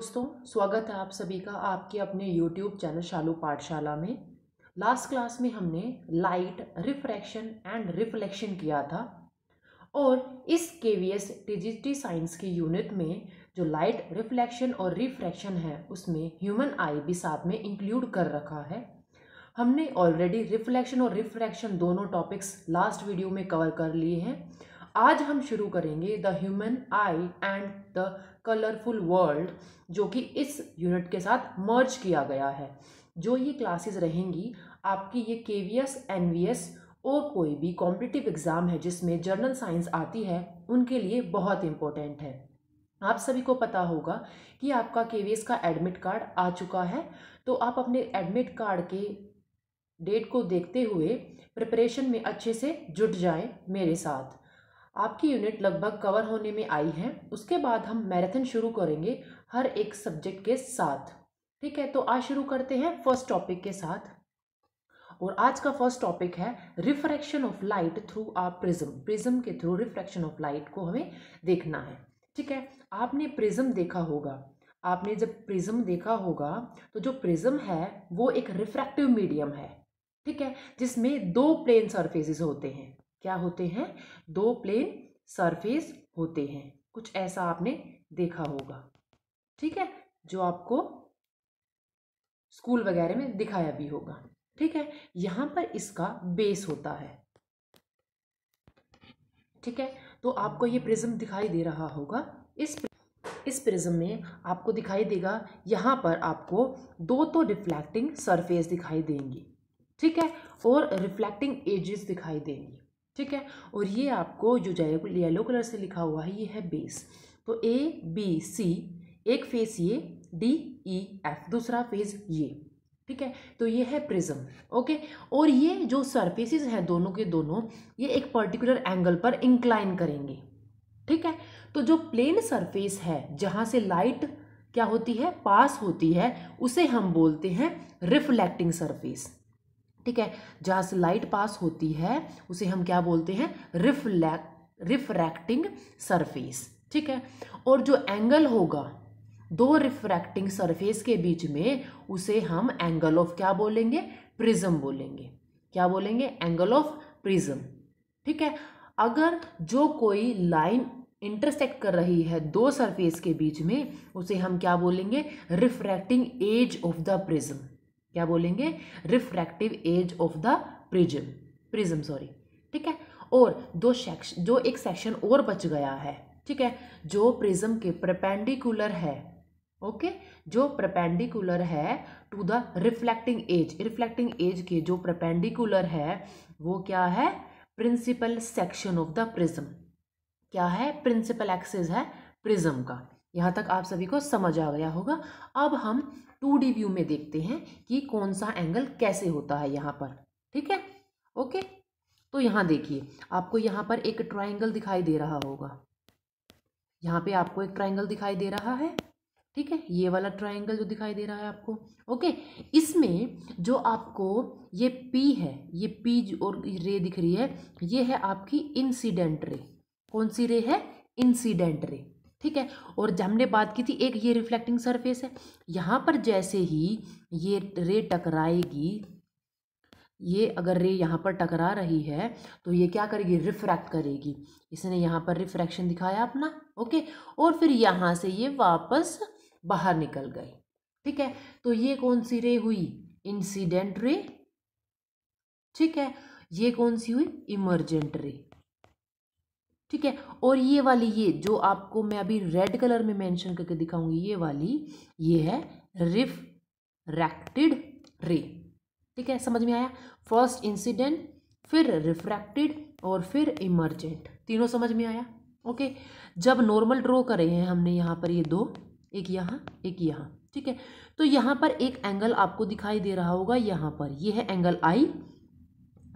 दोस्तों स्वागत है आप सभी का आपके अपने YouTube चैनल शालू पाठशाला में लास्ट क्लास में हमने लाइट रिफ्रैक्शन एंड रिफ्लेक्शन किया था और इस के वी एस डिजिटी साइंस की यूनिट में जो लाइट रिफ्लेक्शन और रिफ्रैक्शन है उसमें ह्यूमन आई भी साथ में इंक्लूड कर रखा है हमने ऑलरेडी रिफ्लेक्शन और रिफ्रैक्शन दोनों टॉपिक्स लास्ट वीडियो में कवर कर लिए हैं आज हम शुरू करेंगे the human eye and the colourful world जो कि इस यूनिट के साथ मर्ज किया गया है जो ये क्लासेस रहेंगी आपकी ये K V S N V S और कोई भी कॉम्पिटिटिव एग्ज़ाम है जिसमें जर्नल साइंस आती है उनके लिए बहुत इम्पोर्टेंट है आप सभी को पता होगा कि आपका के का एडमिट कार्ड आ चुका है तो आप अपने एडमिट कार्ड के डेट को देखते हुए प्रिपरेशन में अच्छे से जुट जाएं मेरे साथ आपकी यूनिट लगभग कवर होने में आई है उसके बाद हम मैराथन शुरू करेंगे हर एक सब्जेक्ट के साथ ठीक है तो आज शुरू करते हैं फर्स्ट टॉपिक के साथ और आज का फर्स्ट टॉपिक है refraction of light through a prism prism के थ्रू रिफ्रैक्शन ऑफ लाइट को हमें देखना है ठीक है आपने प्रिज्म देखा होगा आपने जब प्रिज्म देखा होगा तो जो प्रिज्म है वो एक रिफ्रैक्टिव मीडियम है ठीक है जिसमें दो प्लेन सरफेसिस होते हैं क्या होते हैं दो प्लेन सरफेस होते हैं कुछ ऐसा आपने देखा होगा ठीक है जो आपको स्कूल वगैरह में दिखाया भी होगा ठीक है यहाँ पर इसका बेस होता है ठीक है तो आपको ये प्रिज्म दिखाई दे रहा होगा इस इस प्रिज्म में आपको दिखाई देगा यहाँ पर आपको दो तो रिफ्लेक्टिंग सरफेस दिखाई देंगी ठीक है और रिफ्लेक्टिंग एजेस दिखाई देंगी ठीक है और ये आपको जो जाए येलो कलर से लिखा हुआ है ये है बेस तो ए बी सी एक फेस ये डी ई एफ दूसरा फेज ये ठीक है तो ये है प्रिज्म ओके और ये जो सरफेसिस हैं दोनों के दोनों ये एक पर्टिकुलर एंगल पर इंक्लाइन करेंगे ठीक है तो जो प्लेन सरफेस है जहाँ से लाइट क्या होती है पास होती है उसे हम बोलते हैं रिफ्लेक्टिंग सरफेस ठीक है जहाँ से लाइट पास होती है उसे हम क्या बोलते हैं रिफ्लैक्ट रिफ्रैक्टिंग सरफेस ठीक है और जो एंगल होगा दो रिफ्रैक्टिंग सरफेस के बीच में उसे हम एंगल ऑफ क्या बोलेंगे प्रिज्म बोलेंगे क्या बोलेंगे एंगल ऑफ प्रिज्म ठीक है अगर जो कोई लाइन इंटरसेक्ट कर रही है दो सरफेस के बीच में उसे हम क्या बोलेंगे refracting edge of the prism क्या बोलेंगे refractive edge of the prism prism sorry ठीक है और दो सेक्शन जो एक सेक्शन और बच गया है ठीक है जो प्रिज्म के प्रपेंडिकुलर है ओके okay? जो प्रपेंडिकुलर है to the reflecting edge reflecting edge के जो प्रपेंडिकुलर है वो क्या है principal section of the prism क्या है प्रिंसिपल एक्सिस है प्रिज्म का यहाँ तक आप सभी को समझ आ गया होगा अब हम टू डी व्यू में देखते हैं कि कौन सा एंगल कैसे होता है यहाँ पर ठीक है ओके तो यहाँ देखिए आपको यहाँ पर एक ट्राइंगल दिखाई दे रहा होगा यहाँ पे आपको एक ट्राइंगल दिखाई दे रहा है ठीक है ये वाला ट्राइंगल जो दिखाई दे रहा है आपको ओके इसमें जो आपको ये पी है ये पी और रे दिख रही है ये है आपकी इंसिडेंट रे कौन सी रे है इंसिडेंट रे ठीक है और हमने बात की थी एक ये रिफ्लेक्टिंग सरफेस है यहाँ पर जैसे ही ये रे टकराएगी ये अगर रे यहाँ पर टकरा रही है तो ये क्या करेगी रिफ्रैक्ट करेगी इसने यहाँ पर रिफ्रैक्शन दिखाया अपना ओके और फिर यहाँ से ये वापस बाहर निकल गए ठीक है तो ये कौन सी रे हुई इंसिडेंट रे ठीक है ये कौन सी हुई इमरजेंट रे ठीक है और ये वाली ये जो आपको मैं अभी रेड कलर में मेंशन करके दिखाऊंगी ये वाली ये है रिफ रे ठीक है समझ में आया फर्स्ट इंसिडेंट फिर रिफ्रैक्टेड और फिर इमर्जेंट तीनों समझ में आया ओके जब नॉर्मल ड्रॉ करे हैं हमने यहाँ पर ये दो एक यहाँ एक यहाँ ठीक है तो यहाँ पर एक एंगल आपको दिखाई दे रहा होगा यहाँ पर ये है एंगल आई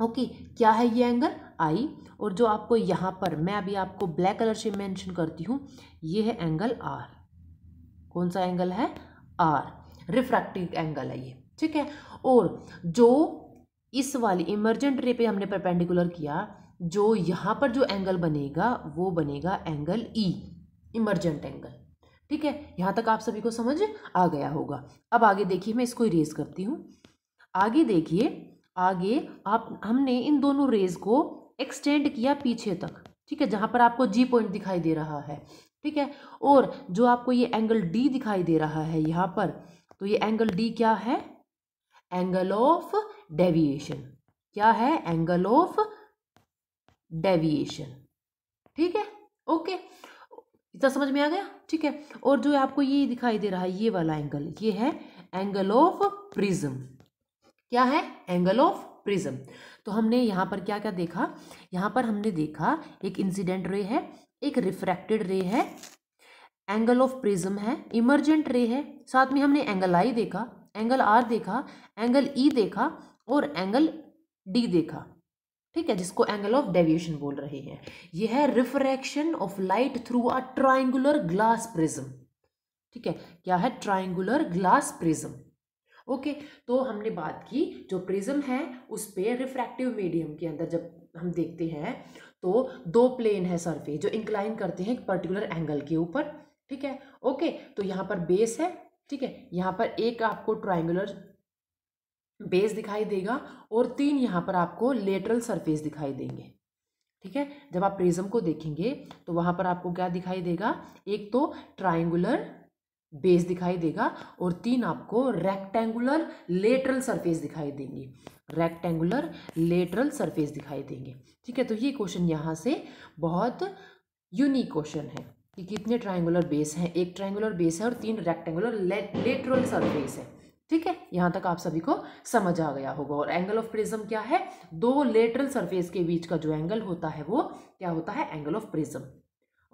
ओके क्या है ये एंगल आई और जो आपको यहाँ पर मैं अभी आपको ब्लैक कलर से मेंशन करती हूँ ये है एंगल आर कौन सा एंगल है आर रिफ्रैक्टिव एंगल है ये ठीक है और जो इस वाली इमरजेंट रे पे हमने परपेंडिकुलर किया जो यहाँ पर जो एंगल बनेगा वो बनेगा एंगल ई इमरजेंट एंगल ठीक है यहाँ तक आप सभी को समझ आ गया होगा अब आगे देखिए मैं इसको इरेज करती हूँ आगे देखिए आगे आप हमने इन दोनों रेज को एक्सटेंड किया पीछे तक ठीक है जहाँ पर आपको जी पॉइंट दिखाई दे रहा है ठीक है और जो आपको ये एंगल डी दिखाई दे रहा है यहाँ पर तो ये एंगल डी क्या है एंगल ऑफ डेविएशन क्या है एंगल ऑफ डेविएशन ठीक है ओके इतना समझ में आ गया ठीक है और जो आपको ये दिखाई दे रहा है ये वाला एंगल ये है एंगल ऑफ प्रिज्म क्या है एंगल ऑफ प्रिज्म तो हमने यहाँ पर क्या क्या देखा यहाँ पर हमने देखा एक इंसिडेंट रे है एक रिफ्रैक्टेड रे है एंगल ऑफ प्रिज्म है इमरजेंट रे है साथ में हमने एंगल आई देखा एंगल आर देखा एंगल ई e देखा और एंगल डी देखा ठीक है जिसको एंगल ऑफ डेविएशन बोल रहे हैं यह है refraction of light through a triangular glass prism ठीक है क्या है ट्राइंगुलर ग्लास प्रिज्म ओके तो हमने बात की जो प्रिज्म है उस पर रिफ्रैक्टिव मीडियम के अंदर जब हम देखते हैं तो दो प्लेन है सरफेस जो इंक्लाइन करते हैं एक पर्टिकुलर एंगल के ऊपर ठीक है ओके तो यहाँ पर बेस है ठीक है यहाँ पर एक आपको ट्राइंगुलर बेस दिखाई देगा और तीन यहाँ पर आपको लेटरल सरफेस दिखाई देंगे ठीक है जब आप प्रिज्म को देखेंगे तो वहाँ पर आपको क्या दिखाई देगा एक तो ट्राइंगुलर बेस दिखाई देगा और तीन आपको रेक्टेंगुलर लेटरल सरफेस दिखाई देंगे रेक्टेंगुलर लेटरल सरफेस दिखाई देंगे ठीक है तो ये क्वेश्चन यहाँ से बहुत यूनिक क्वेश्चन है कि कितने ट्राइंगुलर बेस हैं एक ट्राइंगुलर बेस है और तीन रेक्टेंगुलर लेटरल सरफेस है ठीक है यहाँ तक आप सभी को समझ आ गया होगा और एंगल ऑफ प्रिज्म क्या है दो लेटरल सरफेस के बीच का जो एंगल होता है वो क्या होता है angle of prism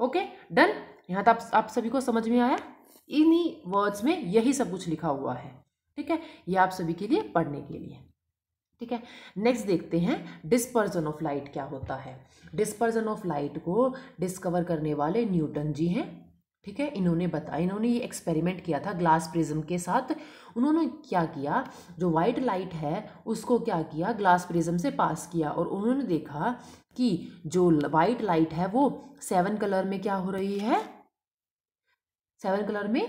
okay done यहाँ तक आप, आप सभी को समझ में आया इन्हीं वर्ड्स में यही सब कुछ लिखा हुआ है ठीक है ये आप सभी के लिए पढ़ने के लिए ठीक है नेक्स्ट देखते हैं डिस्पर्जन ऑफ लाइट क्या होता है डिस्पर्जन ऑफ लाइट को डिस्कवर करने वाले न्यूटन जी हैं ठीक है इन्होंने बताया इन्होंने ये एक्सपेरिमेंट किया था ग्लास प्रिज्म के साथ उन्होंने क्या किया जो वाइट लाइट है उसको क्या किया ग्लास प्रिज्म से पास किया और उन्होंने देखा कि जो वाइट लाइट है वो सेवन कलर में क्या हो रही है सेवन कलर में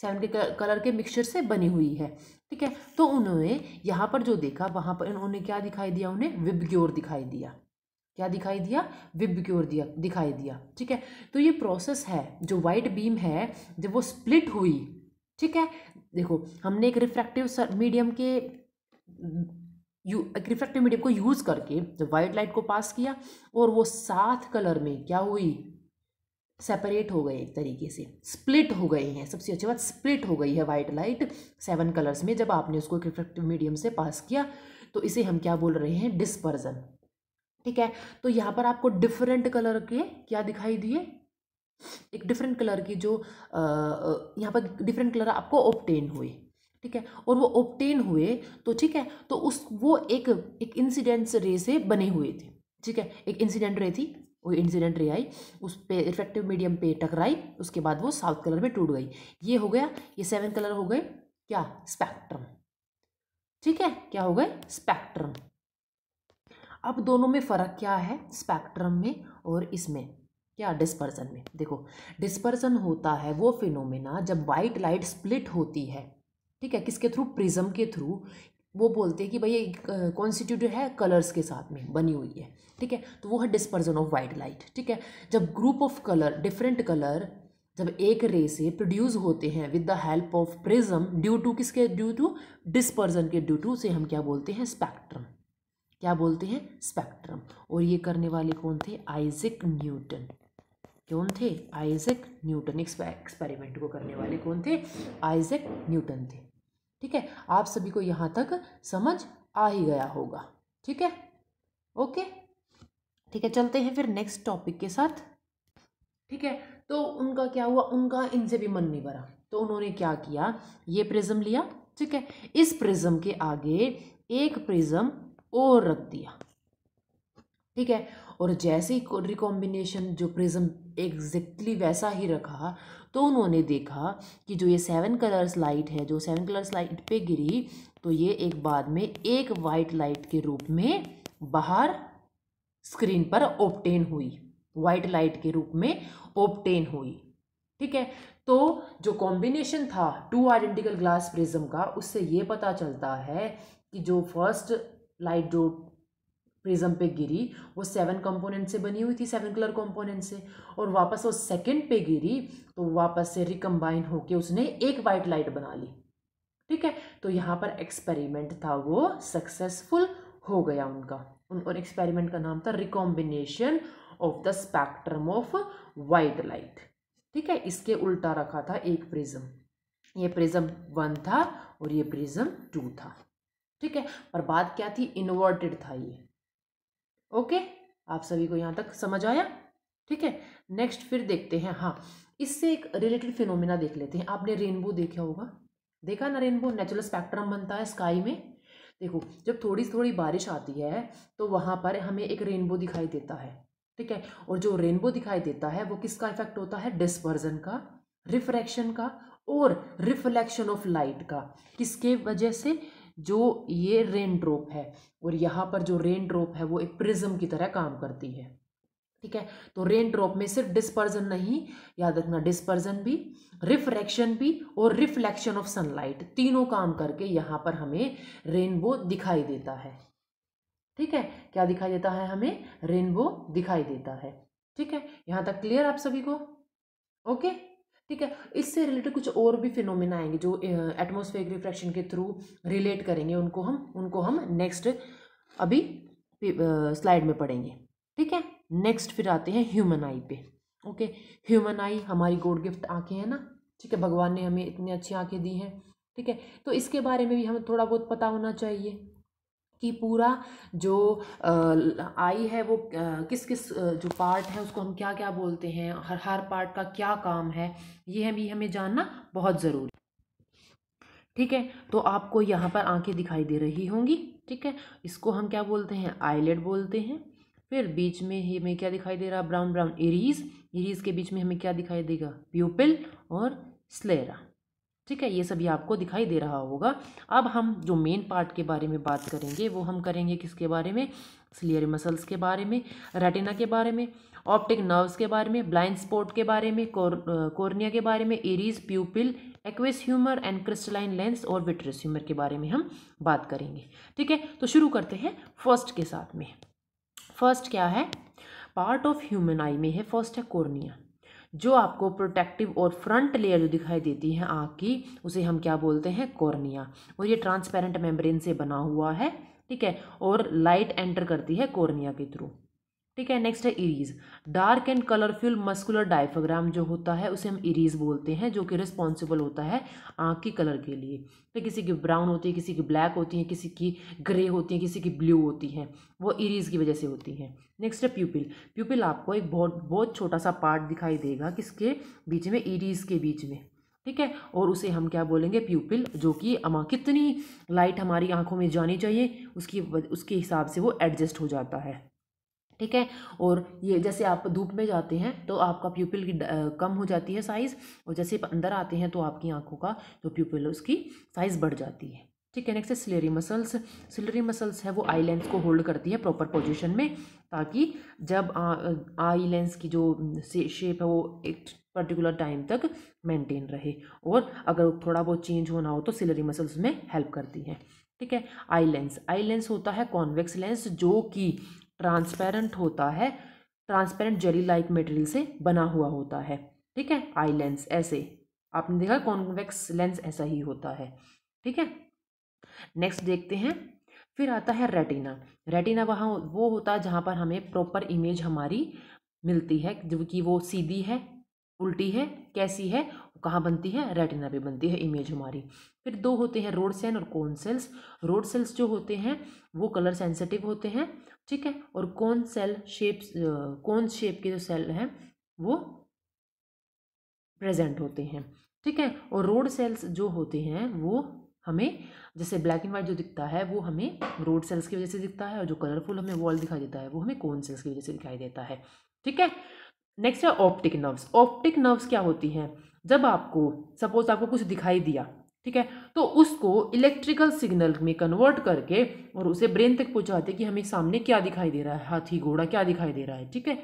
सेवन के कलर के मिक्सचर से बनी हुई है ठीक है तो उन्होंने यहाँ पर जो देखा वहाँ पर उन्होंने क्या दिखाई दिया उन्हें विब दिखाई दिया क्या दिखाई दिया विब क्योर दिया दिखाई दिया ठीक है तो ये प्रोसेस है जो वाइट बीम है जब वो स्प्लिट हुई ठीक है देखो हमने एक रिफ्रैक्टिव मीडियम के यू एक रिफ्रैक्टिव मीडियम को यूज़ करके जब वाइट लाइट को पास किया और वो सात कलर में क्या हुई सेपरेट हो गए एक तरीके से स्प्लिट हो गए हैं सबसे अच्छी बात स्प्लिट हो गई है वाइट लाइट सेवन कलर्स में जब आपने उसको एक रिफ्लेक्टिव मीडियम से पास किया तो इसे हम क्या बोल रहे हैं डिस्पर्जन ठीक है तो यहाँ पर आपको डिफरेंट कलर के क्या दिखाई दिए एक डिफरेंट कलर की जो यहाँ पर डिफरेंट कलर आपको ओपटेन हुए ठीक है और वो ओपटेन हुए तो ठीक है तो उस वो एक एक रे से बने हुए थे ठीक है एक इंसिडेंट रे थी वो इंसिडेंट रे आई उस पे इफेक्टिव मीडियम पे टकराई उसके बाद वो साउथ कलर में टूट गई ये हो गया ये सेवन कलर हो गए क्या स्पेक्ट्रम ठीक है क्या हो गए स्पेक्ट्रम अब दोनों में फ़र्क क्या है स्पेक्ट्रम में और इसमें क्या डिस्पर्सन में देखो डिस्पर्सन होता है वो फिनोमिना जब वाइट लाइट स्प्लिट होती है ठीक है किसके थ्रू प्रिज्म के थ्रू वो बोलते हैं कि भाई कॉन्स्टिट्यूट है कलर्स के साथ में बनी हुई है ठीक है तो वो है डिस्पर्जन ऑफ वाइट लाइट ठीक है जब group of colour different colour जब एक रे से प्रोड्यूस होते हैं with the help of prism due to किसके ड्यू टू डिस्पर्जन के ड्यू टू से हम क्या बोलते हैं स्पेक्ट्रम क्या बोलते हैं स्पेक्ट्रम और ये करने वाले कौन थे आइजिक न्यूटन कौन थे आइजक न्यूटन एक्सपेरिमेंट को करने वाले कौन थे आइजक न्यूटन थे ठीक है आप सभी को यहाँ तक समझ आ ही गया होगा ठीक है ओके ठीक है चलते हैं फिर नेक्स्ट टॉपिक के साथ ठीक है तो उनका क्या हुआ उनका इनसे भी मन नहीं भरा तो उन्होंने क्या किया ये प्रिज्म लिया ठीक है इस प्रिज्म के आगे एक प्रिज्म और रख दिया ठीक है और जैसे ही रिकॉम्बिनेशन जो प्रिज्म एग्जैक्टली वैसा ही रखा तो उन्होंने देखा कि जो ये सेवन कलर्स लाइट है जो सेवन कलर्स लाइट पे गिरी तो ये एक बाद में एक वाइट लाइट के रूप में बाहर स्क्रीन पर ओपटेन हुई वाइट लाइट के रूप में ओपटेन हुई ठीक है तो जो कॉम्बिनेशन था टू आइडेंटिकल ग्लास प्रिज्म का उससे ये पता चलता है कि जो फर्स्ट लाइट जो प्रिज्म पे गिरी वो सेवन कंपोनेंट से बनी हुई थी सेवन कलर कंपोनेंट से और वापस वो सेकंड पे गिरी तो वापस से रिकम्बाइन होके उसने एक वाइट लाइट बना ली ठीक है तो यहाँ पर एक्सपेरिमेंट था वो सक्सेसफुल हो गया उनका उन और एक्सपेरिमेंट का नाम था recombination of the spectrum of white light ठीक है इसके उल्टा रखा था एक प्रिज्म ये प्रिज्म वन था और ये प्रिज्म टू था ठीक है पर बात क्या थी इन्वर्टेड था ये ओके आप सभी को यहाँ तक समझ आया ठीक है नेक्स्ट फिर देखते हैं हाँ इससे एक रिलेटेड फिनोमिना देख लेते हैं आपने रेनबो देखा होगा देखा ना रेनबो नेचुरल स्पेक्ट्रम बनता है स्काई में देखो जब थोड़ी थोड़ी बारिश आती है तो वहाँ पर हमें एक रेनबो दिखाई देता है ठीक है और जो रेनबो दिखाई देता है वो किसका इफेक्ट होता है डिस्पर्जन का रिफ्रैक्शन का और रिफ्लेक्शन ऑफ लाइट का किसके वजह से जो ये रेन ड्रॉप है और यहाँ पर जो रेन ड्रॉप है वो एक प्रिज्म की तरह काम करती है ठीक है तो रेन ड्रॉप में सिर्फ डिस्पर्जन नहीं याद रखना डिस्पर्जन भी रिफ्रैक्शन भी और रिफ्लेक्शन ऑफ सनलाइट तीनों काम करके यहाँ पर हमें रेनबो दिखाई देता है ठीक है क्या दिखाई देता है हमें रेनबो दिखाई देता है ठीक है यहाँ तक क्लियर आप सभी को ओके ठीक है इससे रिलेटेड कुछ और भी फिनोमिना आएंगे जो एटमोस्फेयर रिफ्रैक्शन के थ्रू रिलेट करेंगे उनको हम उनको हम नेक्स्ट अभी स्लाइड में पढ़ेंगे ठीक है नेक्स्ट फिर आते हैं ह्यूमन आई पे ओके ह्यूमन आई हमारी गोड गिफ्ट आँखें हैं ना ठीक है भगवान ने हमें इतनी अच्छी आँखें दी हैं ठीक है तो इसके बारे में भी हमें थोड़ा बहुत पता होना चाहिए कि पूरा जो आई है वो किस किस जो पार्ट है उसको हम क्या क्या बोलते हैं हर हर पार्ट का क्या काम है ये भी हमें जानना बहुत ज़रूरी ठीक है तो आपको यहाँ पर आंखें दिखाई दे रही होंगी ठीक है इसको हम क्या बोलते हैं आईलेट बोलते हैं फिर बीच में ही हमें क्या दिखाई दे रहा ब्राउन ब्राउन इरीज इरीज के बीच में हमें क्या दिखाई देगा प्यूपिल और स्लेरा ठीक है ये सभी आपको दिखाई दे रहा होगा अब हम जो मेन पार्ट के बारे में बात करेंगे वो हम करेंगे किसके बारे में स्लियर मसल्स के बारे में रेटिना के बारे में ऑप्टिक नर्व्स के बारे में ब्लाइंड स्पॉट के बारे में कॉर्निया के बारे में iris pupil aqueous humour and crystalline lens और विट्रस ह्यूमर के बारे में हम बात करेंगे ठीक है तो शुरू करते हैं फर्स्ट के साथ में फर्स्ट क्या है पार्ट ऑफ ह्यूमन आई में है फर्स्ट है कॉर्निया जो आपको प्रोटेक्टिव और फ्रंट लेयर जो दिखाई देती है आँख की उसे हम क्या बोलते हैं कॉर्निया और ये ट्रांसपेरेंट मेम्ब्रेन से बना हुआ है ठीक है और लाइट एंटर करती है कॉर्निया के थ्रू ठीक है नेक्स्ट है iris dark and colourful muscular diaphragm जो होता है उसे हम इरीज बोलते हैं जो कि रिस्पॉन्सिबल होता है आँख की कलर के लिए तो किसी की ब्राउन होती है किसी की ब्लैक होती है किसी की ग्रे होती है किसी की ब्लू होती है वो इरीज की वजह से होती है नेक्स्ट है प्यूपिल प्यूपिल आपको एक बहुत बहुत छोटा सा पार्ट दिखाई देगा किसके बीच में इरीज के बीच में ठीक है और उसे हम क्या बोलेंगे प्यूपिल जो कि अमा कितनी लाइट हमारी आंखों में जानी चाहिए उसकी उसके हिसाब से वो एडजस्ट हो जाता है ठीक है और ये जैसे आप धूप में जाते हैं तो आपका प्यूपिल की कम हो जाती है साइज़ और जैसे आप अंदर आते हैं तो आपकी आंखों का जो प्यूपिल उसकी साइज़ बढ़ जाती है ठीक है नेक्स्ट है सिलेरी मसल्स सिलेरी मसल्स है वो आई लेंस को होल्ड करती है प्रॉपर पोजीशन में ताकि जब आई लेंस की जो शेप है वो एक पर्टिकुलर टाइम तक मेंटेन रहे और अगर थोड़ा बहुत चेंज होना हो तो सिलेरी मसल्स में हेल्प करती है ठीक है आई लेंस आई लेंस होता है कॉन्वेक्स लेंस जो कि ट्रांसपेरेंट होता है ट्रांसपेरेंट जेली लाइक मटेरियल से बना हुआ होता है ठीक है आई लेंस ऐसे आपने देखा कॉन्वेक्स लेंस ऐसा ही होता है ठीक है नेक्स्ट देखते हैं फिर आता है रेटिना रेटिना वहाँ वो होता है जहाँ पर हमें प्रॉपर इमेज हमारी मिलती है जो कि वो सीधी है उल्टी है कैसी है कहाँ बनती है रेटिना पे बनती है इमेज हमारी फिर दो होते हैं रोड सेन और कॉन सेल्स रोड सेल्स जो होते हैं वो कलर सेंसिटिव होते हैं ठीक है और कौन सेल शेप्स कौन शेप के जो सेल हैं वो प्रेजेंट होते हैं ठीक है और रोड सेल्स जो होते हैं वो हमें जैसे ब्लैक एंड वाइट जो दिखता है वो हमें रोड सेल्स की वजह से दिखता है और जो कलरफुल हमें वॉल दिखाई देता है वो हमें कौन सेल्स की वजह से दिखाई देता है ठीक है नेक्स्ट है ऑप्टिक नर्व्स ऑप्टिक नर्व्स क्या होती हैं जब आपको सपोज आपको कुछ दिखाई दिया ठीक है तो उसको इलेक्ट्रिकल सिग्नल में कन्वर्ट करके और उसे ब्रेन तक पहुंचाते कि हमें सामने क्या दिखाई दे रहा है हाथी घोड़ा क्या दिखाई दे रहा है ठीक है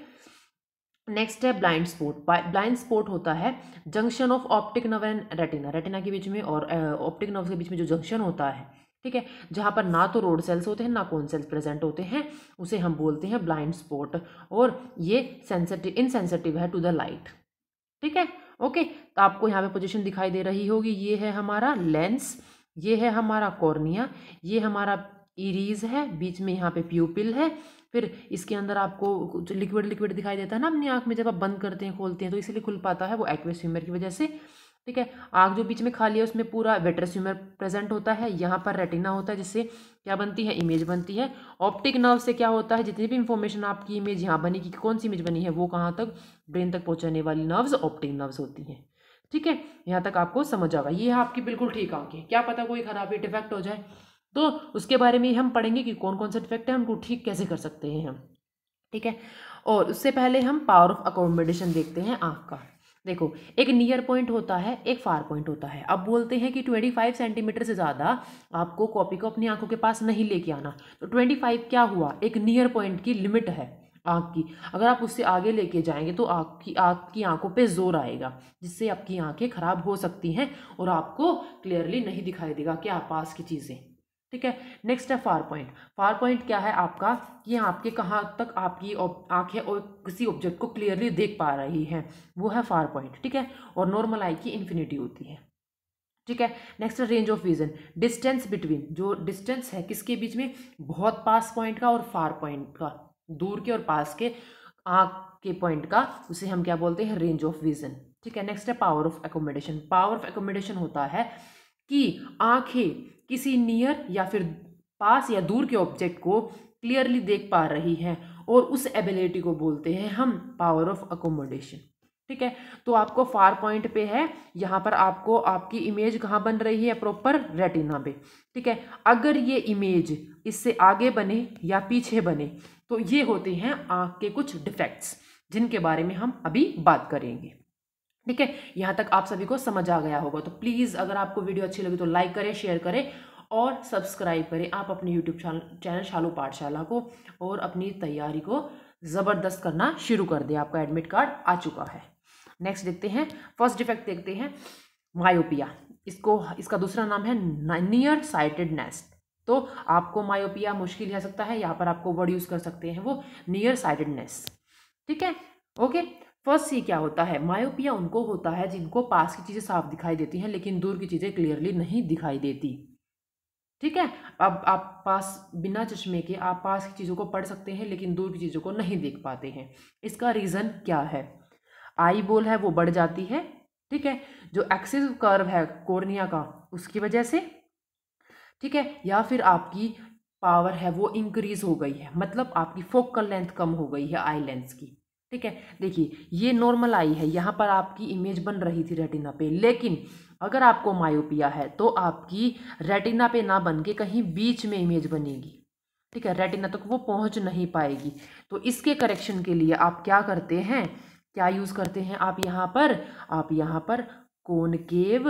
नेक्स्ट है ब्लाइंड स्पॉट ब्लाइंड स्पॉट होता है junction of optic nerve and retina retina के बीच में और ऑप्टिक नव के बीच में जो जंक्शन होता है ठीक है जहाँ पर ना तो रोड सेल्स होते हैं ना कौन सेल्स प्रेजेंट होते हैं उसे हम बोलते हैं ब्लाइंड स्पॉट और ये सेंसिटिव इनसेंसिटिव है टू द लाइट ठीक है ओके तो आपको यहाँ पे पोजीशन दिखाई दे रही होगी ये है हमारा लेंस ये है हमारा कॉर्निया ये हमारा इरीज है बीच में यहाँ पे प्यूपिल है फिर इसके अंदर आपको जो लिक्विड लिक्विड दिखाई देता है ना अपनी आँख में जब आप बंद करते हैं खोलते हैं तो इसीलिए खुल पाता है वो एक्वे की वजह से ठीक है आग जो बीच में खाली है उसमें पूरा वेट्रस स्यूमर प्रेजेंट होता है यहाँ पर रेटिना होता है जिससे क्या बनती है इमेज बनती है ऑप्टिक नर्व से क्या होता है जितनी भी इंफॉर्मेशन आपकी इमेज यहाँ बनी कि कौन सी इमेज बनी है वो कहाँ तक ब्रेन तक पहुँचाने वाली नर्व्स ऑप्टिक नर्व्स होती हैं ठीक है यहाँ तक आपको समझ आगा ये आपकी बिल्कुल ठीक आंखें क्या पता कोई खराबी डिफेक्ट हो जाए तो उसके बारे में हम पढ़ेंगे कि कौन कौन से डिफेक्ट हैं उनको ठीक कैसे कर सकते हैं हम ठीक है और उससे पहले हम पावर ऑफ अकोमोडेशन देखते हैं आँख का देखो एक नियर पॉइंट होता है एक फार पॉइंट होता है अब बोलते हैं कि ट्वेंटी फाइव सेंटीमीटर से ज़्यादा आपको कॉपी को अपनी आंखों के पास नहीं लेके आना तो ट्वेंटी फाइव क्या हुआ एक नियर पॉइंट की लिमिट है आँख की अगर आप उससे आगे लेके जाएंगे तो आँख की आँख की आँखों पे जोर आएगा जिससे आपकी आँखें खराब हो सकती हैं और आपको क्लियरली नहीं दिखाई देगा कि आप पास की चीज़ें ठीक है नेक्स्ट है फार पॉइंट फार पॉइंट क्या है आपका कि आपके कहाँ तक आपकी आंखें और किसी ऑब्जेक्ट को क्लियरली देख पा रही हैं वो है फार पॉइंट ठीक है और नॉर्मल आई की इन्फिनिटी होती है ठीक है नेक्स्ट है range of vision distance between जो डिस्टेंस है किसके बीच में बहुत पास पॉइंट का और फार पॉइंट का दूर के और पास के आँख के पॉइंट का उसे हम क्या बोलते हैं रेंज ऑफ विजन ठीक है नेक्स्ट है power of accommodation power of accommodation होता है कि आंखें किसी नियर या फिर पास या दूर के ऑब्जेक्ट को क्लियरली देख पा रही है और उस एबिलिटी को बोलते हैं हम पावर ऑफ अकोमोडेशन ठीक है तो आपको फार पॉइंट पे है यहाँ पर आपको आपकी इमेज कहाँ बन रही है प्रॉपर रेटिना पे ठीक है अगर ये इमेज इससे आगे बने या पीछे बने तो ये होते हैं आँख के कुछ डिफेक्ट्स जिनके बारे में हम अभी बात करेंगे ठीक है यहाँ तक आप सभी को समझ आ गया होगा तो प्लीज़ अगर आपको वीडियो अच्छी लगी तो लाइक करें शेयर करें और सब्सक्राइब करें आप अपने यूट्यूब चैनल शालू पाठशाला को और अपनी तैयारी को ज़बरदस्त करना शुरू कर दें आपका एडमिट कार्ड आ चुका है नेक्स्ट देखते हैं फर्स्ट डिफेक्ट देखते हैं मायोपिया इसको इसका दूसरा नाम है नियर साइटेडनेस तो आपको मायोपिया मुश्किल हो सकता है यहाँ पर आपको वर्ड यूज़ कर सकते हैं वो नियर साइटेडनेस ठीक है ओके फर्स्ट सी क्या होता है मायोपिया उनको होता है जिनको पास की चीज़ें साफ दिखाई देती हैं लेकिन दूर की चीज़ें क्लियरली नहीं दिखाई देती ठीक है अब आप पास बिना चश्मे के आप पास की चीज़ों को पढ़ सकते हैं लेकिन दूर की चीज़ों को नहीं देख पाते हैं इसका रीज़न क्या है आई बोल है वो बढ़ जाती है ठीक है जो एक्सिस कर्व है कोर्निया का उसकी वजह से ठीक है या फिर आपकी पावर है वो इंक्रीज़ हो गई है मतलब आपकी फोकल लेंथ कम हो गई है आई लेंस की ठीक है देखिए ये नॉर्मल आई है यहाँ पर आपकी इमेज बन रही थी रेटिना पे लेकिन अगर आपको मायोपिया है तो आपकी रेटिना पे ना बन के कहीं बीच में इमेज बनेगी ठीक है रेटिना तक तो वो पहुँच नहीं पाएगी तो इसके करेक्शन के लिए आप क्या करते हैं क्या यूज़ करते हैं आप यहाँ पर आप यहाँ पर कोनकेव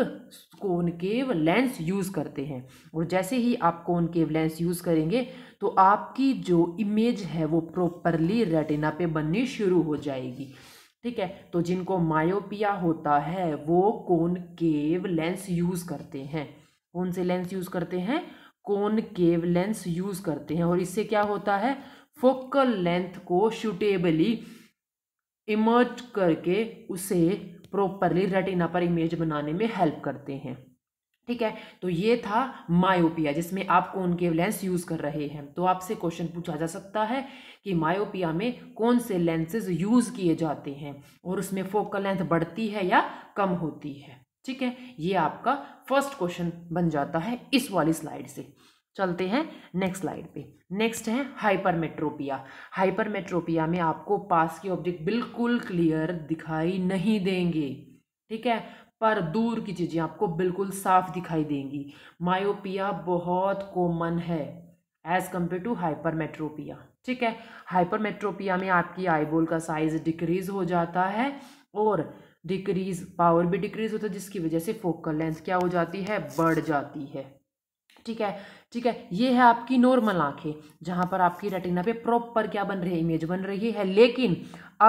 कोनकेव लेंस यूज़ करते हैं और जैसे ही आप कोनकेव लेंस यूज़ करेंगे तो आपकी जो इमेज है वो प्रॉपरली रेटिना पे बननी शुरू हो जाएगी ठीक है तो जिनको मायोपिया होता है वो कोनकेव लेंस यूज़ करते हैं कौन से लेंस यूज़ करते हैं कोनकेव लेंस यूज़ करते हैं और इससे क्या होता है फोकल लेंथ को शूटेबली इमर्ज करके उसे प्रॉपरली रेटिना पर इमेज बनाने में हेल्प करते हैं ठीक है तो ये था मायोपिया जिसमें आप कौन के लेंस यूज़ कर रहे हैं तो आपसे क्वेश्चन पूछा जा सकता है कि मायोपिया में कौन से लेंसेज यूज़ किए जाते हैं और उसमें फोकल लेंथ बढ़ती है या कम होती है ठीक है ये आपका फर्स्ट क्वेश्चन बन जाता है इस वाली स्लाइड से चलते हैं नेक्स्ट स्लाइड पे नेक्स्ट है हाइपरमेट्रोपिया हाइपरमेट्रोपिया में आपको पास के ऑब्जेक्ट बिल्कुल क्लियर दिखाई नहीं देंगे ठीक है पर दूर की चीज़ें आपको बिल्कुल साफ दिखाई देंगी मायोपिया बहुत कॉमन है एज कम्पेयर टू हाइपरमेट्रोपिया ठीक है हाइपरमेट्रोपिया में आपकी आईबोल का साइज डिक्रीज हो जाता है और डिक्रीज पावर भी डिक्रीज होता है जिसकी वजह से फोकल लेंथ क्या हो जाती है बढ़ जाती है ठीक है ठीक है ये है आपकी नॉर्मल आंखें जहां पर आपकी रेटिना पे प्रॉपर क्या बन रही है इमेज बन रही है लेकिन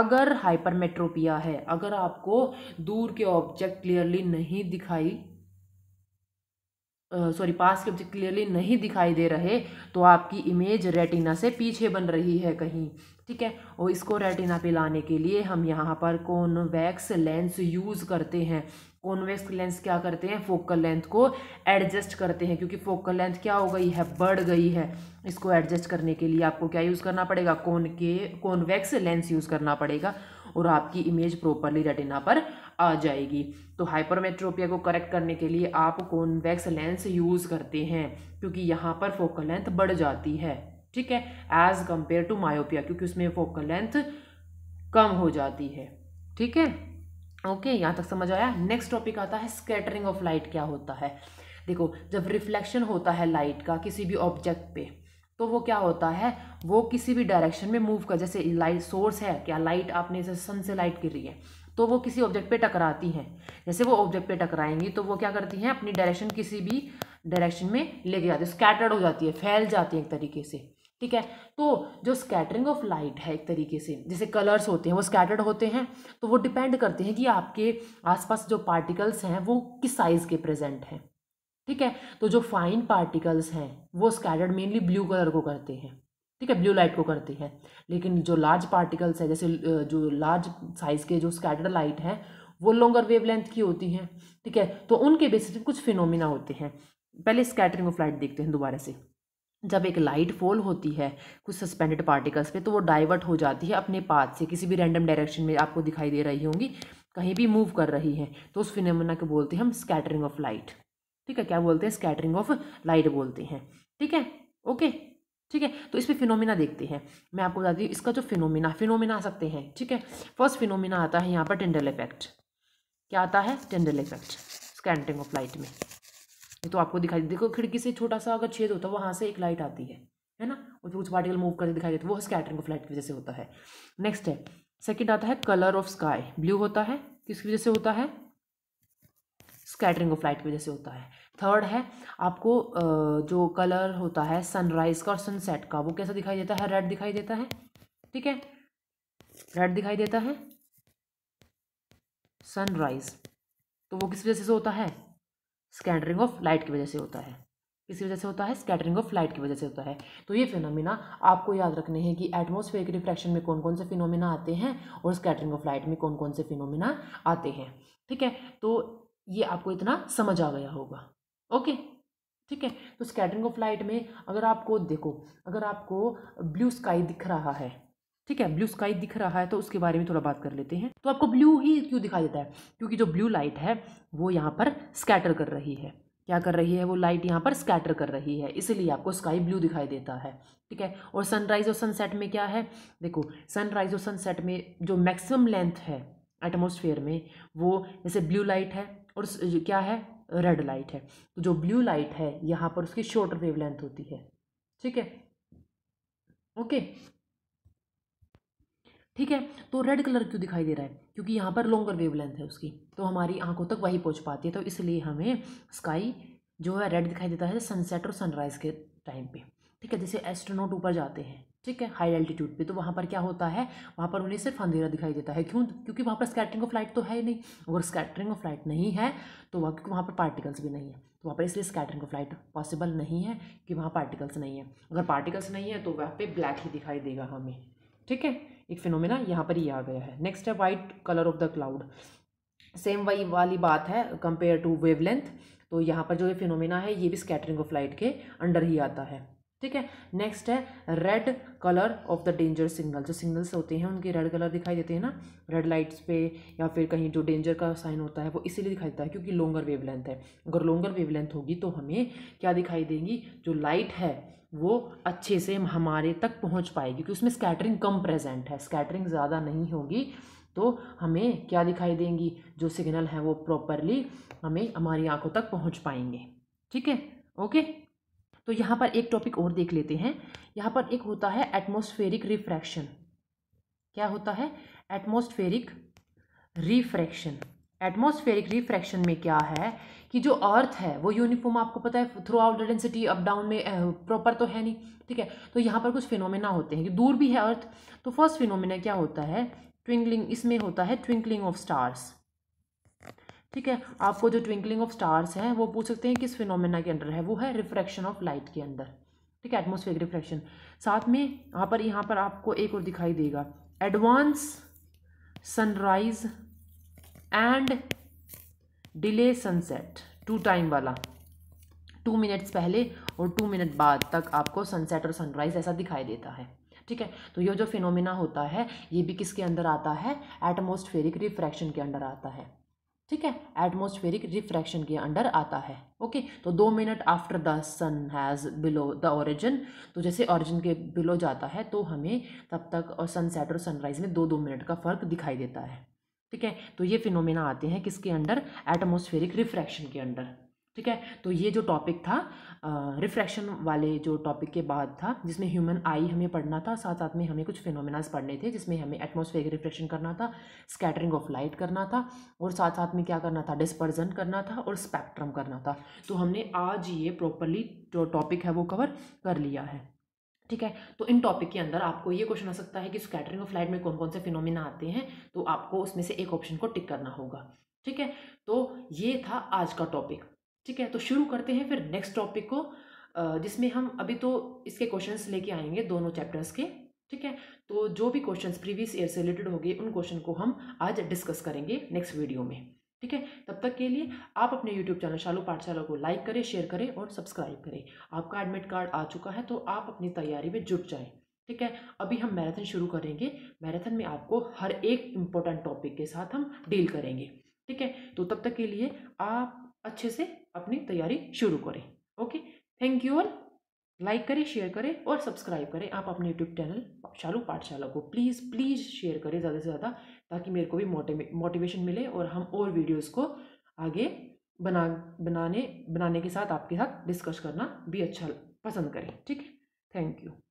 अगर हाइपरमेट्रोपिया है अगर आपको दूर के ऑब्जेक्ट क्लियरली नहीं दिखाई सॉरी पास के ऑब्जेक्ट क्लियरली नहीं दिखाई दे रहे तो आपकी इमेज रेटिना से पीछे बन रही है कहीं ठीक है और इसको रेटिना पे लाने के लिए हम यहाँ पर वैक्स लेंस यूज़ करते हैं कॉन्वेक्स लेंस क्या करते हैं फोकल लेंथ को एडजस्ट करते हैं क्योंकि फोकल लेंथ क्या हो गई है बढ़ गई है इसको एडजस्ट करने के लिए आपको क्या यूज़ करना पड़ेगा कौन के कॉन्वेक्स लेंस यूज़ करना पड़ेगा और आपकी इमेज प्रॉपरली रेटिना पर आ जाएगी तो हाइपरमेट्रोपिया को करेक्ट करने के लिए आप कॉन्वेक्स लेंस यूज़ करते हैं क्योंकि यहाँ पर फोकल लेंथ बढ़ जाती है ठीक है एज़ कंपेयर टू मायोपिया क्योंकि उसमें फोकल लेंथ कम हो जाती है ठीक है ओके यहाँ तक समझ आया नेक्स्ट टॉपिक आता है स्कैटरिंग ऑफ लाइट क्या होता है देखो जब रिफ्लेक्शन होता है लाइट का किसी भी ऑब्जेक्ट पे तो वो क्या होता है वो किसी भी डायरेक्शन में मूव कर जैसे लाइट सोर्स है क्या लाइट आपने जैसे सन से लाइट गिर रही है तो वो किसी ऑब्जेक्ट पे टकराती हैं जैसे वो ऑब्जेक्ट पे टकराएंगी तो वो क्या करती हैं अपनी डायरेक्शन किसी भी डायरेक्शन में लेके जाती है स्कैटर्ड हो जाती है फैल जाती है एक तरीके से ठीक है तो जो स्कैटरिंग ऑफ लाइट है एक तरीके से जैसे कलर्स होते हैं वो स्कैटर्ड होते हैं तो वो डिपेंड करते हैं कि आपके आसपास जो पार्टिकल्स हैं वो किस साइज़ के प्रेजेंट हैं ठीक है तो जो फाइन पार्टिकल्स हैं वो स्कैटर्ड मेनली ब्लू कलर को करते हैं ठीक है ब्लू लाइट को करते हैं लेकिन जो लार्ज पार्टिकल्स हैं जैसे जो लार्ज साइज़ के जो स्कैटर्ड लाइट हैं वो लॉन्गर वेव की होती हैं ठीक है तो उनके बेसिस पे कुछ फिनोमिना होते हैं पहले स्कैटरिंग ऑफ लाइट देखते हैं दोबारा से जब एक लाइट फॉल होती है कुछ सस्पेंडेड पार्टिकल्स पे तो वो डाइवर्ट हो जाती है अपने पाथ से किसी भी रैंडम डायरेक्शन में आपको दिखाई दे रही होंगी कहीं भी मूव कर रही है तो उस फिनोमेना को बोलते हैं हम स्कैटरिंग ऑफ लाइट ठीक है क्या बोलते हैं स्कैटरिंग ऑफ लाइट बोलते हैं ठीक है ओके ठीक है तो इस पर फिनोमिना देखते हैं मैं आपको बताती हूँ इसका जो फिनोमिना फिनोमिना आ सकते हैं ठीक है फर्स्ट फिनोमिना आता है यहाँ पर टेंडल इफेक्ट क्या आता है Tyndall effect scattering of light में तो आपको दिखाई देखो खिड़की से छोटा सा अगर छेद होता है वहाँ से एक लाइट आती है है ना और कुछ पार्टिकल मूव करके दिखाई देते वो स्कैटरिंग ऑफ लाइट की वजह से होता है नेक्स्ट है सेकेंड आता है कलर ऑफ स्काई ब्लू होता है किसकी वजह से होता है स्कैटरिंग ऑफ लाइट की वजह से होता है थर्ड है आपको जो कलर होता है सनराइज का और सनसेट का वो कैसा दिखाई देता है रेड दिखाई देता है ठीक है रेड दिखाई देता है सनराइज तो वो किस वजह से होता है स्कैटरिंग ऑफ लाइट की वजह से होता है किसी वजह से होता है स्कैटरिंग ऑफ लाइट की वजह से होता है तो ये फिनोमिना आपको याद रखने हैं कि एटमोसफेयर के रिफ्रैक्शन में कौन कौन से फिनोमिना आते हैं और स्कैटरिंग ऑफ लाइट में कौन कौन से फिनोमिना आते हैं ठीक है तो ये आपको इतना समझ आ गया होगा ओके ठीक है तो स्कैटरिंग ऑफ लाइट में अगर आपको देखो अगर आपको ब्लू स्काई दिख रहा है ठीक है ब्लू स्काई दिख रहा है तो उसके बारे में थोड़ा बात कर लेते हैं तो आपको ब्लू ही क्यों दिखाई देता है क्योंकि जो ब्लू लाइट है वो यहाँ पर स्कैटर कर रही है क्या कर रही है वो लाइट यहाँ पर स्कैटर कर रही है इसलिए आपको स्काई ब्लू दिखाई देता है ठीक है और सनराइज और सनसेट में क्या है देखो सनराइज और सनसेट में जो मैक्सिमम लेंथ है एटमोसफेयर में वो जैसे ब्लू लाइट है और क्या है रेड लाइट है तो जो ब्लू लाइट है यहाँ पर उसकी शॉर्ट वेव लेंथ होती है ठीक है ओके ठीक है तो रेड कलर क्यों दिखाई दे रहा है क्योंकि यहाँ पर लॉन्गर वेव लेंथ है उसकी तो हमारी आंखों तक वही पहुँच पाती है तो इसलिए हमें स्काई जो है रेड दिखाई देता है सनसेट और सनराइज़ के टाइम पे ठीक है जैसे एस्ट्रोनॉट ऊपर जाते हैं ठीक है हाई एल्टीट्यूड पे तो वहाँ पर क्या होता है वहाँ पर उन्हें सिर्फ अंधेरा दिखाई देता है क्यों क्योंकि वहाँ पर स्कैटरिंग ऑफ लाइट तो है ही नहीं अगर स्कैटरिंग ऑफ लाइट नहीं है तो वहाँ क्योंकि वहाँ पर पार्टिकल्स भी नहीं है तो वहाँ पर इसलिए स्कैटरिंग ऑफ लाइट पॉसिबल नहीं है कि वहाँ पार्टिकल्स नहीं है अगर पार्टिकल्स नहीं है तो वहाँ पर ब्लैक ही दिखाई देगा हमें ठीक है एक फिनोमिना यहाँ पर ही आ गया है नेक्स्ट है white colour of the cloud same वही वाली बात है कंपेयर टू वेवलेंथ तो यहाँ पर जो ये फिनोमिना है ये भी स्कैटरिंग ऑफ लाइट के अंडर ही आता है ठीक है नेक्स्ट है red colour of the danger signal जो सिग्नल्स होते हैं उनके रेड कलर दिखाई देते हैं ना रेड लाइट्स पे या फिर कहीं जो डेंजर का साइन होता है वो इसीलिए दिखाई देता है क्योंकि लोंगर वेवलेंथ है अगर लोंगर वेवलेंथ होगी तो हमें क्या दिखाई देंगी जो लाइट है वो अच्छे से हमारे तक पहुंच पाएगी क्योंकि उसमें स्कैटरिंग कम प्रेजेंट है स्कैटरिंग ज़्यादा नहीं होगी तो हमें क्या दिखाई देंगी जो सिग्नल हैं वो प्रॉपरली हमें हमारी आंखों तक पहुंच पाएंगे ठीक है ओके तो यहाँ पर एक टॉपिक और देख लेते हैं यहाँ पर एक होता है एटमोस्फेरिक रिफ्रैक्शन क्या होता है एटमोस्फेरिक रिफ्रैक्शन एटमॉस्फेरिक रिफ्रैक्शन में क्या है कि जो अर्थ है वो यूनिफॉर्म आपको पता है throughout density up down में प्रॉपर तो है नहीं ठीक है तो यहाँ पर कुछ फिनोमेना होते हैं कि दूर भी है अर्थ तो फर्स्ट फिनोमेना क्या होता है ट्विंकलिंग इसमें होता है ट्विंकलिंग ऑफ स्टार्स ठीक है आपको जो ट्विंकलिंग ऑफ स्टार्स हैं वो पूछ सकते हैं किस फिनोमेना के अंदर है वो है रिफ्रैक्शन ऑफ लाइट के अंदर ठीक है एटमोसफेयर रिफ्रैक्शन साथ में यहाँ पर यहाँ पर आपको एक और दिखाई देगा advance sunrise and delay sunset two time वाला टू मिनट्स पहले और टू मिनट बाद तक आपको सनसेट और सनराइज़ ऐसा दिखाई देता है ठीक है तो ये जो फिनोमिना होता है ये भी किसके अंदर आता है एटमोस्फेरिक रिफ्रैक्शन के अंडर आता है ठीक है एटमोस्फेरिक रिफ्रैक्शन के अंडर आता है ओके तो दो minute after the sun has below the origin तो जैसे ओरिजिन के बिलो जाता है तो हमें तब तक और सनसेट और सनराइज़ में दो दो मिनट का फ़र्क दिखाई देता है ठीक है तो ये फिनोमिना आते हैं किसके अंडर एटमोस्फेरिक रिफ्रैक्शन के अंडर ठीक है तो ये जो टॉपिक था रिफ्रैक्शन वाले जो टॉपिक के बाद था जिसमें ह्यूमन आई हमें पढ़ना था साथ साथ में हमें कुछ फिनोमिनाज पढ़ने थे जिसमें हमें एटमॉस्फेरिक रिफ्रैक्शन करना था स्कैटरिंग ऑफ लाइट करना था और साथ साथ में क्या करना था डिस्पर्जन करना था और स्पेक्ट्रम करना था तो हमने आज ये प्रॉपरली जो टॉपिक है वो कवर कर लिया है ठीक है तो इन टॉपिक के अंदर आपको ये क्वेश्चन आ सकता है कि स्कैटरिंग ऑफ लाइट में कौन कौन से फिनोमिना आते हैं तो आपको उसमें से एक ऑप्शन को टिक करना होगा ठीक है तो ये था आज का टॉपिक ठीक है तो शुरू करते हैं फिर नेक्स्ट टॉपिक को जिसमें हम अभी तो इसके क्वेश्चंस लेके आएंगे दोनों चैप्टर्स के ठीक है तो जो भी क्वेश्चंस प्रीवियस ईयर से रिलेटेड होंगे उन क्वेश्चन को हम आज डिस्कस करेंगे नेक्स्ट वीडियो में ठीक है तब तक के लिए आप अपने यूट्यूब चैनल शालू पाठशाला को लाइक करें शेयर करें और सब्सक्राइब करें आपका एडमिट कार्ड आ चुका है तो आप अपनी तैयारी में जुट जाएं ठीक है अभी हम मैराथन शुरू करेंगे मैराथन में आपको हर एक इम्पोर्टेंट टॉपिक के साथ हम डील करेंगे ठीक है तो तब तक के लिए आप अच्छे से अपनी तैयारी शुरू करें okay thank you all like करें शेयर करें और सब्सक्राइब करें आप अपने यूट्यूब चैनल शालू पाठशाला को प्लीज़ प्लीज़ शेयर करें ज़्यादा से ज़्यादा ताकि मेरे को भी मोटिवे मोटिवेशन मिले और हम और वीडियोस को आगे बना बनाने बनाने के साथ आपके साथ डिस्कस करना भी अच्छा पसंद करें ठीक है थैंक यू